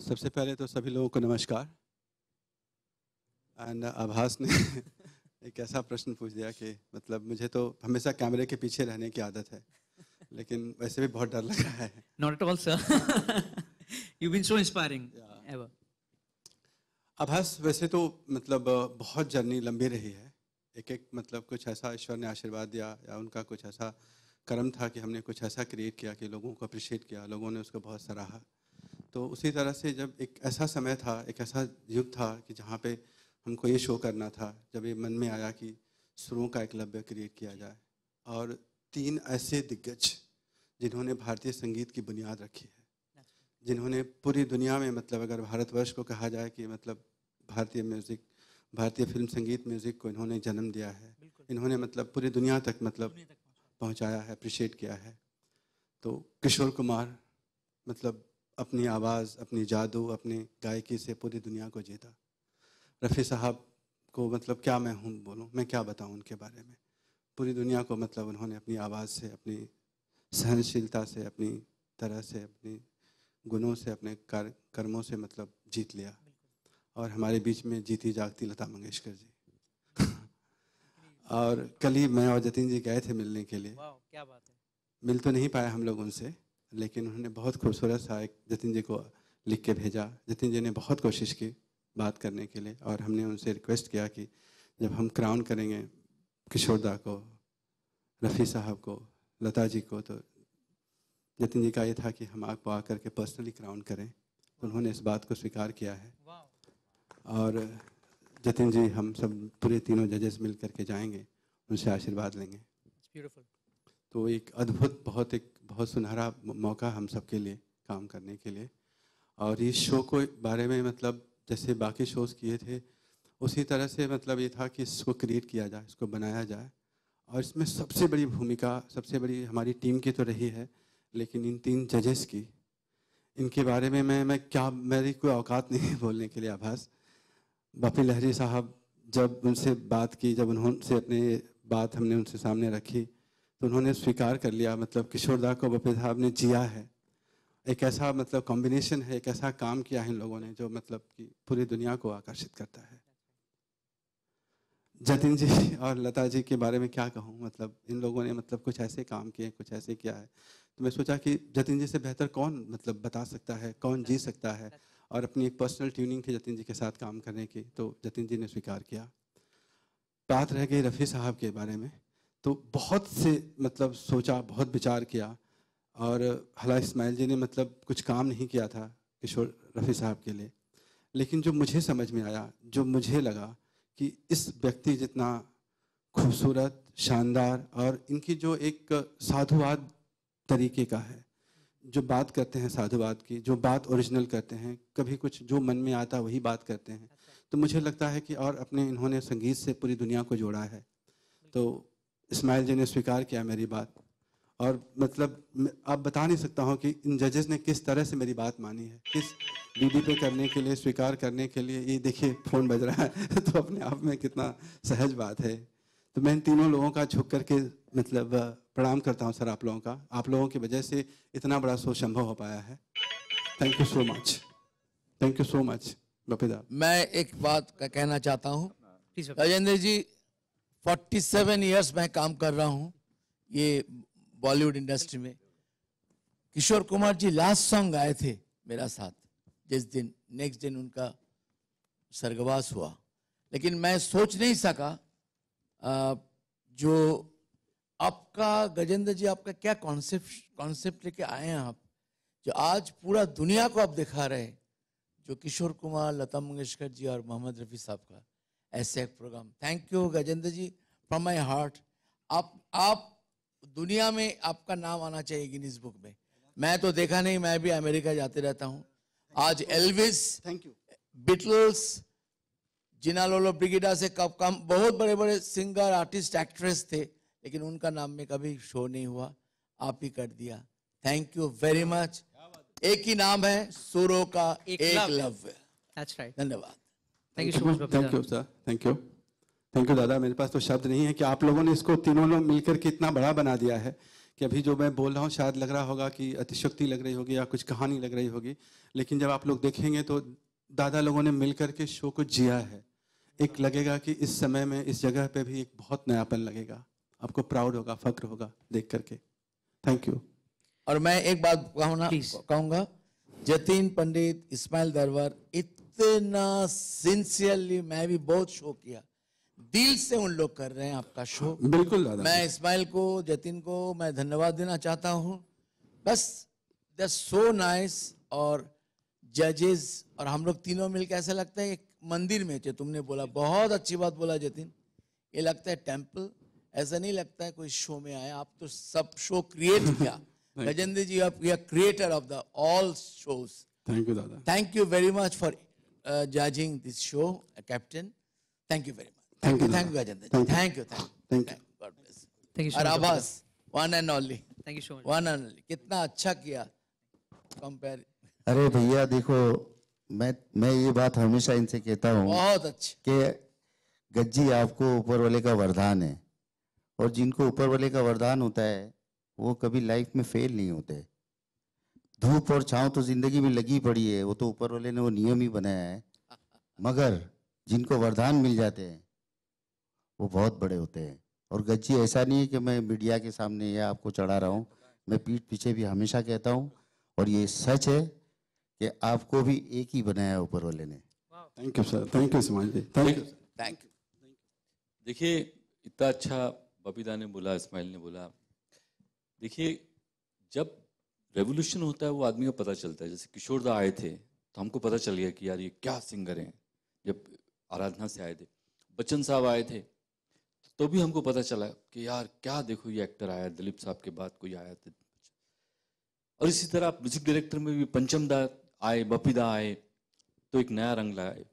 सबसे पहले तो सभी लोगों को नमस्कार एंड आभास ने एक ऐसा प्रश्न पूछ दिया कि मतलब मुझे तो हमेशा कैमरे के पीछे रहने की आदत है लेकिन वैसे भी बहुत डर लग रहा है not at all sir you been so inspiring ever Abhas वैसे तो मतलब बहुत जर्नी लंबी रही है एक एक मतलब कुछ ऐसा ईश्वर ने आशीर्वाद दिया या उनका कुछ ऐसा कर्म था कि हमने कुछ ऐसा क्रिएट किया कि लोगों को अप्रिशिएट किया लोगों ने उसको बहुत सराहा तो उसी तरह से जब एक ऐसा समय था एक ऐसा युग था कि जहाँ पे हमको ये शो करना था जब ये मन में आया कि सुरों का एक लव्य क्रिएट किया जाए और तीन ऐसे दिग्गज जिन्होंने भारतीय संगीत की बुनियाद रखी है जिन्होंने पूरी दुनिया में मतलब अगर भारतवर्ष को कहा जाए कि मतलब भारतीय म्यूज़िक भारतीय फिल्म संगीत म्यूज़िक को इन्होंने जन्म दिया है इन्होंने मतलब पूरी दुनिया तक मतलब पहुंचाया है अप्रिशिएट किया है तो किशोर कुमार मतलब अपनी आवाज़ अपनी जादू अपनी गायकी से पूरी दुनिया को जीता रफ़ी साहब को मतलब क्या मैं हूँ बोलूँ मैं क्या बताऊँ उनके बारे में पूरी दुनिया को मतलब उन्होंने अपनी आवाज़ से अपनी सहनशीलता से अपनी तरह से अपनी गुणों से अपने कर, कर्मों से मतलब जीत लिया और हमारे बीच में जीती जागती लता मंगेशकर जी और कल ही मैं और जतिन जी गए थे मिलने के लिए क्या बात है मिल तो नहीं पाए हम लोग उनसे लेकिन उन्होंने बहुत खूबसूरत सा एक जतिन जी को लिख के भेजा जतिन जी ने बहुत कोशिश की बात करने के लिए और हमने उनसे रिक्वेस्ट किया कि जब हम क्राउन करेंगे किशोरदा को रफ़ी साहब को लता जी को तो जतिन जी का ये था कि हम आपको आकर के पर्सनली क्राउन करें तो उन्होंने इस बात को स्वीकार किया है और जतिन जी हम सब पूरे तीनों जजेस मिल करके जाएंगे उनसे आशीर्वाद लेंगे तो एक अद्भुत बहुत एक बहुत सुनहरा मौका हम सब के लिए काम करने के लिए और इस शो को बारे में मतलब जैसे बाकी शोज किए थे उसी तरह से मतलब ये था कि इसको क्रिएट किया जाए इसको बनाया जाए और इसमें सबसे बड़ी भूमिका सबसे बड़ी हमारी टीम की तो रही है लेकिन इन तीन जजेस की इनके बारे में मैं मैं क्या मेरी कोई औकात नहीं है बोलने के लिए आभास बापी लहरी साहब जब उनसे बात की जब उन्होंने अपने बात हमने उनसे सामने रखी तो उन्होंने स्वीकार कर लिया मतलब किशोरदा को बपे साहब ने जिया है एक ऐसा मतलब कॉम्बिनेशन है एक ऐसा काम किया है इन लोगों ने जो मतलब कि पूरी दुनिया को आकर्षित करता है जतिन जी और लता जी के बारे में क्या कहूँ मतलब इन लोगों ने मतलब कुछ ऐसे काम किए कुछ ऐसे किया है तो मैं सोचा कि जतिन जी से बेहतर कौन मतलब बता सकता है कौन जी सकता है और अपनी एक पर्सनल ट्यूनिंग थी जतिन जी के साथ काम करने की तो जतिन जी ने स्वीकार किया बात रह गई रफ़ी साहब के बारे में तो बहुत से मतलब सोचा बहुत विचार किया और हला इसमाइल जी ने मतलब कुछ काम नहीं किया था किशोर रफ़ी साहब के लिए लेकिन जो मुझे समझ में आया जो मुझे लगा कि इस व्यक्ति जितना खूबसूरत शानदार और इनकी जो एक साधुवाद तरीके का है जो बात करते हैं साधुवाद की जो बात ओरिजिनल करते हैं कभी कुछ जो मन में आता वही बात करते हैं अच्छा। तो मुझे लगता है कि और अपने इन्होंने संगीत से पूरी दुनिया को जोड़ा है तो इस्माइल जी ने स्वीकार किया मेरी बात और मतलब आप बता नहीं सकता हूँ कि इन जजेस ने किस तरह से मेरी बात मानी है किस डीडी पे करने के लिए स्वीकार करने के लिए ये देखिए फ़ोन बज रहा है तो अपने आप में कितना सहज बात है तो मैं इन तीनों लोगों का झुक करके मतलब प्रणाम करता हूँ सर आप लोगों का आप लोगों की वजह से इतना बड़ा शो संभव हो पाया है thank you so much thank you so much Bappida मैं एक बात का कहना चाहता हूँ Rajendra ji forty seven years मैं काम कर रहा हूँ ये बॉलीवुड इंडस्ट्री में किशोर कुमार जी लास्ट सॉन्ग गाए थे मेरा साथ जिस दिन नेक्स्ट दिन उनका सर्गवास हुआ लेकिन मैं सोच नहीं सका जो आपका गजेंद्र जी आपका क्या कॉन्सेप्ट कॉन्सेप्ट लेके आए हैं आप जो आज पूरा दुनिया को आप दिखा रहे हैं जो किशोर कुमार लता मंगेशकर जी और मोहम्मद रफ़ी साहब का एक program thank you Gajendra ji from my heart आप आप दुनिया में आपका नाम आना चाहिए गिनीज बुक में मैं तो देखा नहीं मैं भी अमेरिका जाते रहता हूँ आज Elvis thank you Beatles Gina Lollobrigida से कब कम बहुत बड़े बड़े सिंगर आर्टिस्ट एक्ट्रेस थे लेकिन उनका नाम में कभी शो नहीं हुआ आप ही कर दिया थैंक यू वेरी मच एक ही नाम है सुरो का एक, एक लव धन्यवाद thank you so much thank you sir thank you thank you दादा मेरे पास तो शब्द नहीं है कि आप लोगों ने इसको तीनों लोग मिलकर के इतना बड़ा बना दिया है कि अभी जो मैं बोल रहा हूँ शायद लग रहा होगा कि अतिशक्ति लग रही होगी या कुछ कहानी लग रही होगी लेकिन जब आप लोग देखेंगे तो दादा लोगों ने मिलकर के शो को जिया है एक लगेगा कि इस समय में इस जगह पे भी एक बहुत नयापन लगेगा आपको प्राउड होगा फक्र होगा देख करके थैंक यू और मैं एक बात कहूँगा जतीन पंडित इस्माइल दरवर इतना सिंसियरली मैं भी बहुत शो किया दिल से उन लोग कर रहे हैं आपका शो बिल्कुल मैं इस्माइल को जतिन को मैं धन्यवाद देना चाहता हूँ बस दे सो नाइस और जजेस और हम लोग तीनों मिलकर ऐसा लगता है एक मंदिर में थे तुमने बोला बहुत अच्छी बात बोला जतिन ये लगता है टेम्पल ऐसा नहीं लगता है कोई शो में आए आप तो सब शो क्रिएट किया Rajendra ji, you are, you are creator of the all shows. Thank you, Dada. Thank you very much for uh, judging this show, uh, Captain. Thank you very much. Thank, thank you, you, thank you, Rajendra. Thank, thank you, thank you. Thank you. God bless. Thank you so much. और आभास, one and only. Thank you so much. One and only. कितना अच्छा किया. Compare. अरे भैया देखो, मैं मैं ये बात हमेशा इनसे कहता हूँ. बहुत अच्छा. कि गज्जी आपको ऊपर वाले का वरदान है और जिनको ऊपर वाले का वरदान होता है वो कभी लाइफ में फेल नहीं होते धूप और छाँव तो जिंदगी में लगी पड़ी है वो तो ऊपर वाले ने वो नियम ही बनाया है मगर जिनको वरदान मिल जाते हैं वो बहुत बड़े होते हैं और गज्जी ऐसा नहीं है कि मैं मीडिया के सामने या आपको चढ़ा रहा हूँ मैं पीठ पीछे भी हमेशा कहता हूँ और ये सच है कि आपको भी एक ही बनाया ऊपर वाले ने thank you sir thank you समाज जी थैंक यू थैंक यू देखिए इतना अच्छा बबीदा ने बोला इस्माइल ने बोला देखिए जब रेवोल्यूशन होता है वो आदमी को पता चलता है जैसे किशोर दा आए थे तो हमको पता चल गया कि यार ये क्या सिंगर हैं जब आराधना से आए थे बच्चन साहब आए थे तो भी हमको पता चला कि यार क्या देखो ये एक्टर आया दिलीप साहब के बाद कोई आया था तो और इसी तरह आप म्यूजिक डायरेक्टर में भी पंचम दा आए बपी दा आए तो एक नया रंग लाए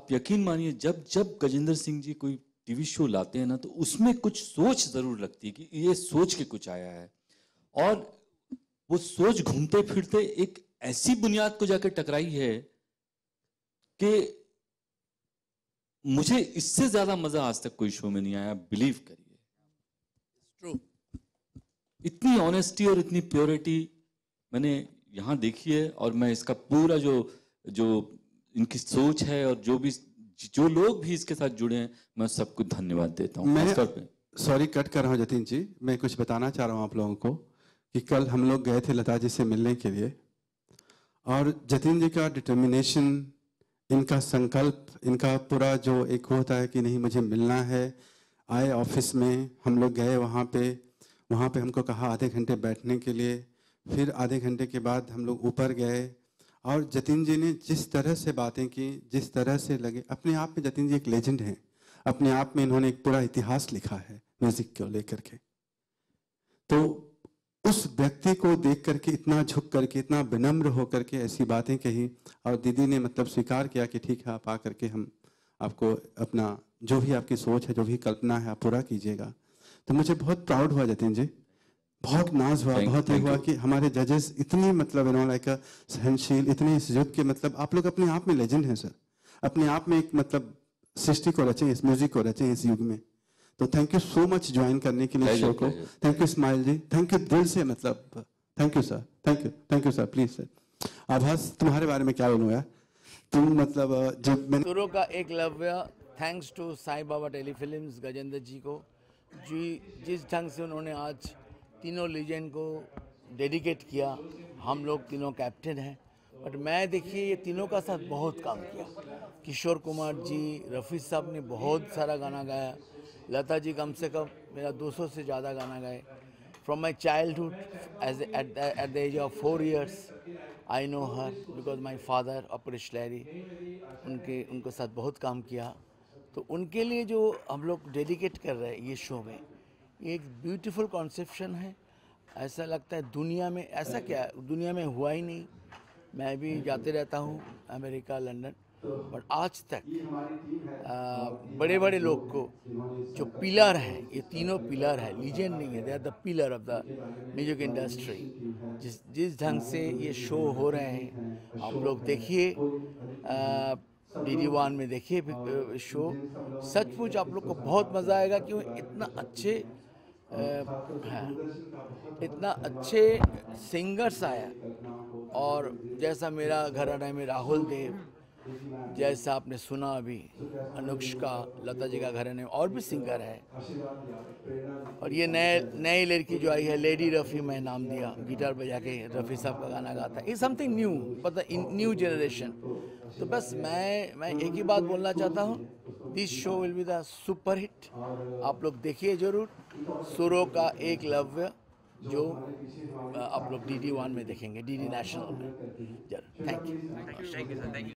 आप यकीन मानिए जब जब गजेंद्र सिंह जी कोई टीवी शो लाते हैं ना तो उसमें कुछ सोच ज़रूर लगती है कि ये सोच के कुछ आया है और वो सोच घूमते फिरते एक ऐसी बुनियाद को जाकर टकराई है कि मुझे इससे ज़्यादा मज़ा आज तक कोई शो में नहीं आया बिलीव करिए इतनी ऑनेस्टी और इतनी प्योरिटी मैंने यहां देखी है और मैं इसका पूरा जो जो इनकी सोच है और जो भी जो लोग भी इसके साथ जुड़े हैं मैं सबको धन्यवाद देता हूँ मैं सॉरी कट कर रहा हूँ जतिन जी मैं कुछ बताना चाह रहा हूँ आप लोगों को कि कल हम लोग गए थे लता जी से मिलने के लिए और जतिन जी का डिटर्मिनेशन इनका संकल्प इनका पूरा जो एक होता है कि नहीं मुझे मिलना है आए ऑफिस में हम लोग गए वहाँ पे वहाँ पे हमको कहा आधे घंटे बैठने के लिए फिर आधे घंटे के बाद हम लोग ऊपर गए और जतिन जी ने जिस तरह से बातें की जिस तरह से लगे अपने आप में जतिन जी एक लेजेंड हैं अपने आप में इन्होंने एक पूरा इतिहास लिखा है म्यूजिक को लेकर के तो उस व्यक्ति को देख करके इतना झुक करके इतना विनम्र होकर के ऐसी बातें कही और दीदी ने मतलब स्वीकार किया कि ठीक है आप आ करके हम आपको अपना जो भी आपकी सोच है जो भी कल्पना है आप पूरा कीजिएगा तो मुझे बहुत प्राउड हुआ जतिन जी बहुत नाज हुआ thank, बहुत ये हुआ कि हमारे जजेस इतनी मतलब यू नो लाइक सहनशील इतने इस युग के मतलब आप लोग अपने आप में लेजेंड हैं सर अपने आप में एक मतलब सृष्टि को रचे इस म्यूजिक को रचे इस युग में तो thank you so much join करने के लिए शो को थैंक यू स्माइल जी थैंक यू दिल से मतलब thank you sir thank you thank you sir please sir Abhas तुम्हारे बारे में क्या बोलूँगा तुम मतलब uh, जब मैं का Eklavya thanks to Sai Baba telefilm Gajendra ji को जी जिस ढंग से उन्होंने आज तीनों लीजेंड को डेडिकेट किया हम लोग तीनों कैप्टन हैं बट मैं देखिए ये तीनों का साथ बहुत काम किया किशोर कुमार जी रफ़ी साहब ने बहुत सारा गाना गाया लता जी कम से कम मेरा 200 से ज़्यादा गाना गाए from my childhood age at the age of four years I know her because my father Aparesh Lahiri उनके उनके साथ बहुत काम किया तो उनके लिए जो हम लोग डेडिकेट कर रहे हैं ये शो में एक ब्यूटीफुल कॉन्सेप्शन है ऐसा लगता है दुनिया में ऐसा क्या दुनिया में हुआ ही नहीं मैं भी जाते रहता हूँ अमेरिका लंदन बट आज तक बड़े बड़े लोग को जो पिलर हैं ये तीनों पिलर है लीजेंड नहीं है they are the pillar of the music industry जिस जिस ढंग से ये शो हो रहे हैं आप लोग देखिए डी डी वन में देखिए शो सचमुच आप लोग को बहुत मज़ा आएगा क्यों इतना अच्छे हैं हाँ, इतना अच्छे सिंगर्स आया और जैसा मेरा घराना है में राहुल देव जैसा आपने सुना अभी अनुष्का लता जी का घर में और भी सिंगर है और ये नए नई लड़की जो आई है लेडी रफ़ी मैं नाम दिया गिटार बजा के रफ़ी साहब का गाना गाता है इज समथिंग न्यू पता न्यू जनरेशन तो बस मैं मैं एक ही बात बोलना चाहता हूँ this show will be the super hit आप लोग देखिए जरूर सुरो का एक लव्य जो आप लोग डी डी वन में देखेंगे डी डी नेशनल में जरूर थैंक यू थैंक यू